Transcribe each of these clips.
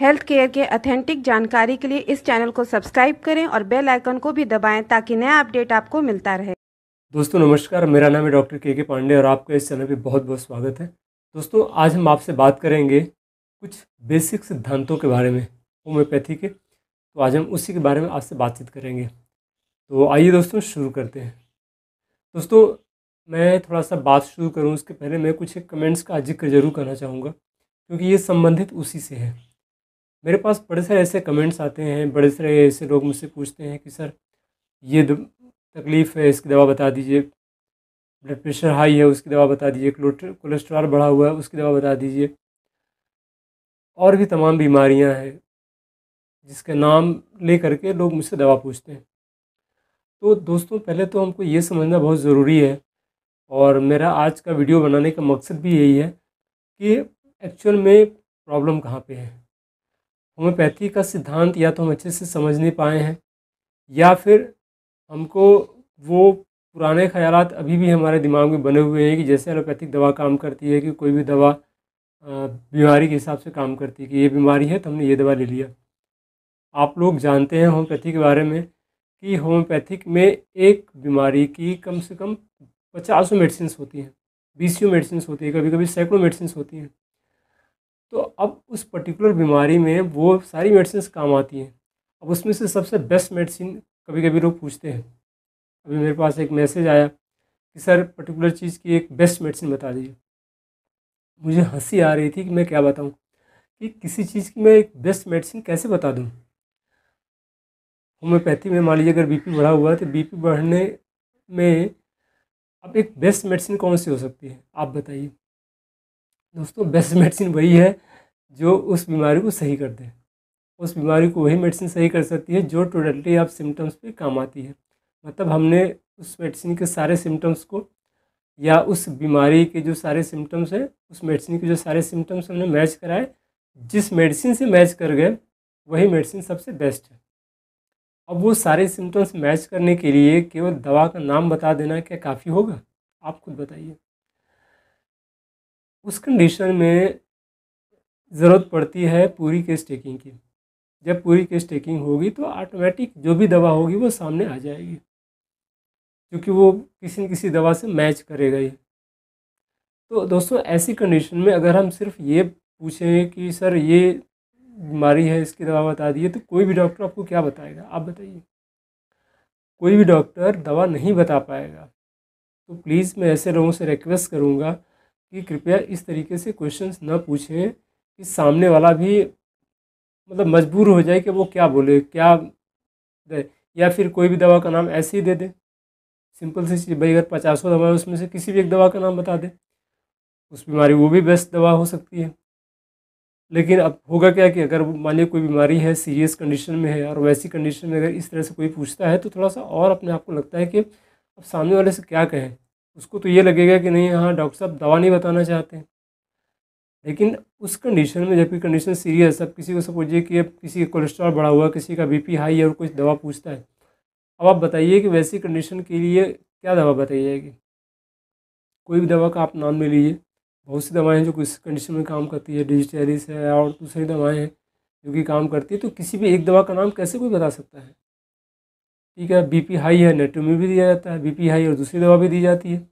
health care के authentic जानकारी के लिए इस चैनल को सब्सक्राइब करें और बेल आइकन को भी दबाएं ताकि नया अपडेट आपको मिलता रहे दोस्तों नमस्कार मेरा नाम है डॉक्टर के के पांडे और आपका इस चैनल पे बहुत बहुत स्वागत है दोस्तों आज हम आपसे बात करेंगे कुछ बेसिक सिद्धांतों के बारे में होम्योपैथी के तो आज हम उसी के बारे में आपसे बातचीत करेंगे तो आइए दोस्तों शुरू करते हैं दोस्तों मैं थोड़ा सा बात शुरू करूँ उसके पहले मैं कुछ कमेंट्स का जिक्र जरूर करना चाहूँगा क्योंकि ये संबंधित उसी से है मेरे पास बड़े सारे ऐसे कमेंट्स आते हैं बड़े सारे ऐसे लोग मुझसे पूछते हैं कि सर ये तकलीफ़ है इसकी दवा बता दीजिए ब्लड प्रेशर हाई है उसकी दवा बता दीजिए कोलेस्ट्रॉल बढ़ा हुआ है उसकी दवा बता दीजिए और भी तमाम बीमारियां हैं जिसका नाम ले करके लोग मुझसे दवा पूछते हैं तो दोस्तों पहले तो हमको ये समझना बहुत ज़रूरी है और मेरा आज का वीडियो बनाने का मकसद भी यही है कि एक्चुअल में प्रॉब्लम कहाँ पे है होम्योपैथी का सिद्धांत या तो हम अच्छे से समझ नहीं पाए हैं या फिर हमको वो पुराने ख्याल अभी भी हमारे दिमाग में बने हुए हैं कि जैसे एलोपैथिक दवा काम करती है कि कोई भी दवा बीमारी के हिसाब से काम करती है कि ये बीमारी है तो हमने ये दवा ले लिया आप लोग जानते हैं होम्योपैथी के बारे में कि होम्योपैथिक में एक बीमारी की कम से कम पचासों मेडिसिन होती हैं बीसियों मेडिसिन होती है कभी कभी सैकड़ों मेडिसिन होती हैं तो अब उस पर्टिकुलर बीमारी में वो सारी मेडिसिन काम आती हैं अब उसमें से सबसे बेस्ट मेडिसिन कभी कभी लोग पूछते हैं अभी मेरे पास एक मैसेज आया कि सर पर्टिकुलर चीज़ की एक बेस्ट मेडिसिन बता दीजिए मुझे हंसी आ रही थी कि मैं क्या बताऊं कि किसी चीज़ की मैं एक बेस्ट मेडिसिन कैसे बता दूं होम्योपैथी में मान लीजिए अगर बीपी बढ़ा हुआ है तो बीपी बढ़ने में अब एक बेस्ट मेडिसिन कौन सी हो सकती है आप बताइए दोस्तों बेस्ट मेडिसिन वही है जो उस बीमारी को सही कर दे उस बीमारी को वही मेडिसिन सही कर सकती है जो टोटली आप सिम्टम्स पे काम आती है मतलब हमने उस मेडिसिन के सारे सिम्टम्स को या उस बीमारी के जो सारे सिम्टम्स हैं उस मेडिसिन के जो सारे सिम्टम्स हमने मैच कराए जिस मेडिसिन से मैच कर गए वही मेडिसिन सबसे बेस्ट है अब वो सारे सिम्टम्स मैच करने के लिए केवल दवा का नाम बता देना क्या काफ़ी होगा आप खुद बताइए उस कंडीशन में ज़रूरत पड़ती है पूरी केस टेकिंग की जब पूरी केस टेकिंग होगी तो ऑटोमेटिक जो भी दवा होगी वो सामने आ जाएगी क्योंकि वो किसी न किसी दवा से मैच करेगा ही तो दोस्तों ऐसी कंडीशन में अगर हम सिर्फ ये पूछें कि सर ये बीमारी है इसकी दवा बता दिए तो कोई भी डॉक्टर आपको क्या बताएगा आप बताइए कोई भी डॉक्टर दवा नहीं बता पाएगा तो प्लीज़ मैं ऐसे लोगों से रिक्वेस्ट करूँगा कि कृपया इस तरीके से क्वेश्चंस ना पूछें कि सामने वाला भी मतलब मजबूर हो जाए कि वो क्या बोले क्या दे या फिर कोई भी दवा का नाम ऐसे ही दे दे सिंपल सी चीज़ भाई अगर पचासों दवा है उसमें से किसी भी एक दवा का नाम बता दे उस बीमारी वो भी बेस्ट दवा हो सकती है लेकिन अब होगा क्या कि अगर मानिए कोई बीमारी है सीरियस कंडीशन में है और वैसी कंडीशन में अगर इस तरह से कोई पूछता है तो थोड़ा सा और अपने आप को लगता है कि अब सामने वाले से क्या कहें उसको तो ये लगेगा कि नहीं हाँ डॉक्टर साहब दवा नहीं बताना चाहते लेकिन उस कंडीशन में जबकि कंडीशन सीरियस अब किसी को सपोजिए कि अब किसी का कोलेस्ट्रॉल बढ़ा हुआ किसी का बीपी हाई है और कुछ दवा पूछता है अब आप बताइए कि वैसी कंडीशन के लिए क्या दवा बताई जाएगी कोई भी दवा का आप नाम ले लीजिए बहुत सी दवाएं हैं जो किस कंडीशन में काम करती है डिजिटेरिस है और दूसरी दवाएँ हैं जो कि काम करती है तो किसी भी एक दवा का नाम कैसे कोई बता सकता है ठीक है बीपी हाई है में भी दिया जाता है बीपी हाई और दूसरी दवा भी दी जाती है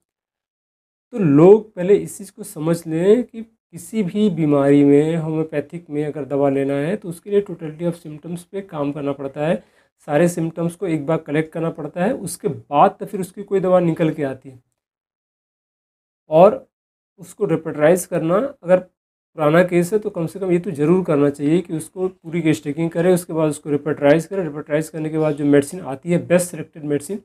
तो लोग पहले इस चीज़ को समझ लें कि किसी भी बीमारी में होम्योपैथिक में अगर दवा लेना है तो उसके लिए टोटलिटी ऑफ सिम्टम्स पे काम करना पड़ता है सारे सिम्टम्स को एक बार कलेक्ट करना पड़ता है उसके बाद तो फिर उसकी कोई दवा निकल के आती है और उसको रेपटराइज करना अगर पुराना केस है तो कम से कम ये तो ज़रूर करना चाहिए कि उसको पूरी केस टेकिंग करें उसके बाद उसको रिपोर्टराइज करें रिपोर्टराइज करने के बाद जो मेडिसिन आती है best selected medicine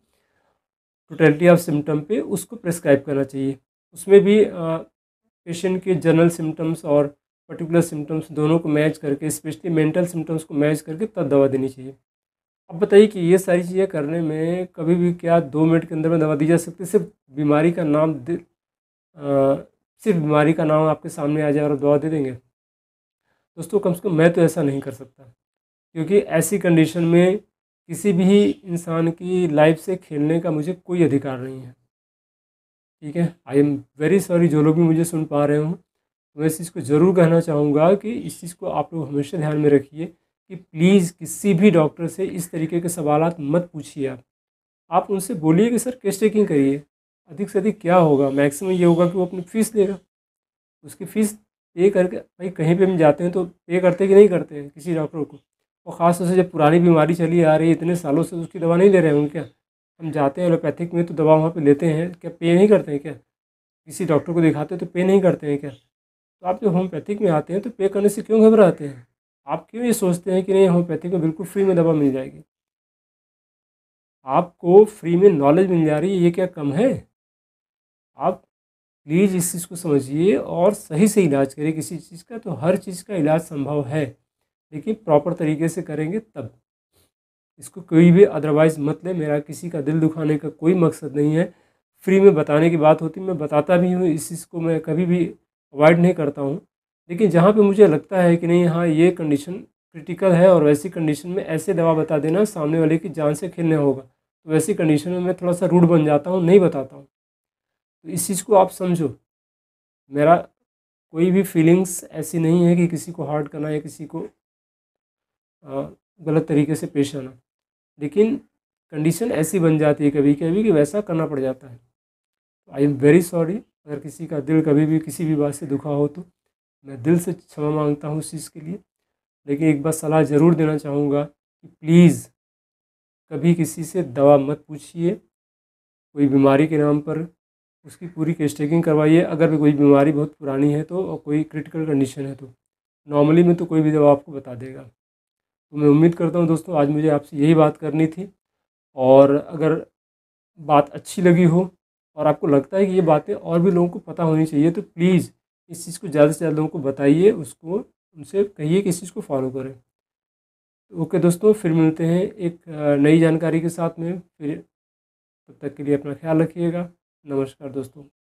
totality of symptom पे उसको प्रिस्क्राइब करना चाहिए उसमें भी पेशेंट के जनरल सिम्टम्स और पर्टिकुलर सिम्टम्स दोनों को मैच करके स्पेशली मेंटल सिम्टम्स को मैच करके तब दवा देनी चाहिए अब बताइए कि ये सारी चीज़ें करने में कभी भी क्या दो मिनट के अंदर में दवा दी जा सकती है सिर्फ बीमारी का नाम दे आ, सिर्फ बीमारी का नाम आपके सामने आ जाए और दवा दे देंगे दोस्तों कम से कम मैं तो ऐसा नहीं कर सकता क्योंकि ऐसी कंडीशन में किसी भी इंसान की लाइफ से खेलने का मुझे कोई अधिकार नहीं है ठीक है आई एम वेरी सॉरी जो लोग भी मुझे सुन पा रहे हों मैं इस चीज़ को ज़रूर कहना चाहूँगा कि इस चीज़ को आप लोग हमेशा ध्यान में रखिए कि प्लीज़ किसी भी डॉक्टर से इस तरीके के सवाल मत पूछिए आप उनसे बोलिए कि सर केस टेकिंग करिए अधिक से अधिक क्या होगा मैक्सिमम ये होगा कि वो अपनी फ़ीस लेगा उसकी फ़ीस पे करके भाई कहीं पे हम जाते हैं तो पे करते कि नहीं करते हैं किसी डॉक्टर को और ख़ास तौर से जब पुरानी बीमारी चली आ रही है इतने सालों से उसकी दवा नहीं ले रहे होंगे क्या हम जाते हैं एलोपैथिक में तो दवा वहाँ पे लेते हैं क्या पे नहीं करते हैं क्या किसी डॉक्टर को दिखाते हैं तो पे नहीं करते हैं क्या तो आप जब होम्योपैथिक में आते हैं तो पे करने से क्यों घबराते हैं आप क्यों ये सोचते हैं कि नहीं होम्योपैथिक में बिल्कुल फ्री में दवा मिल जाएगी आपको फ्री में नॉलेज मिल जा रही है ये क्या कम है आप प्लीज़ इस चीज़ को समझिए और सही से इलाज करिए किसी चीज़ का तो हर चीज़ का इलाज संभव है लेकिन प्रॉपर तरीके से करेंगे तब इसको कोई भी अदरवाइज़ मत ले मेरा किसी का दिल दुखाने का कोई मकसद नहीं है फ्री में बताने की बात होती मैं बताता भी हूँ इस चीज़ को मैं कभी भी अवॉइड नहीं करता हूँ लेकिन जहाँ पे मुझे लगता है कि नहीं हाँ ये कंडीशन क्रिटिकल है और वैसी कंडीशन में ऐसे दवा बता देना सामने वाले की जान से खेलने होगा तो वैसी कंडीशन में मैं थोड़ा सा रूढ़ बन जाता हूँ नहीं बताता हूँ तो इस चीज़ को आप समझो मेरा कोई भी फीलिंग्स ऐसी नहीं है कि किसी को हार्ट करना या किसी को गलत तरीके से पेश आना लेकिन कंडीशन ऐसी बन जाती है कभी कभी कि वैसा करना पड़ जाता है आई एम वेरी सॉरी अगर किसी का दिल कभी भी किसी भी बात से दुखा हो तो मैं दिल से क्षमा मांगता हूँ उस चीज़ के लिए लेकिन एक बार सलाह ज़रूर देना चाहूँगा कि प्लीज़ कभी किसी से दवा मत पूछिए कोई बीमारी के नाम पर उसकी पूरी केस टेकिंग करवाइए अगर भी कोई बीमारी बहुत पुरानी है तो और कोई क्रिटिकल कंडीशन है तो नॉर्मली में तो कोई भी दवा आपको बता देगा तो मैं उम्मीद करता हूँ दोस्तों आज मुझे आपसे यही बात करनी थी और अगर बात अच्छी लगी हो और आपको लगता है कि ये बातें और भी लोगों को पता होनी चाहिए तो प्लीज़ इस चीज़ को ज़्यादा से ज़्यादा लोगों को बताइए उसको उनसे कहिए कि इस चीज़ को फॉलो करें तो ओके दोस्तों फिर मिलते हैं एक नई जानकारी के साथ में फिर तब तक के लिए अपना ख्याल रखिएगा नमस्कार दोस्तों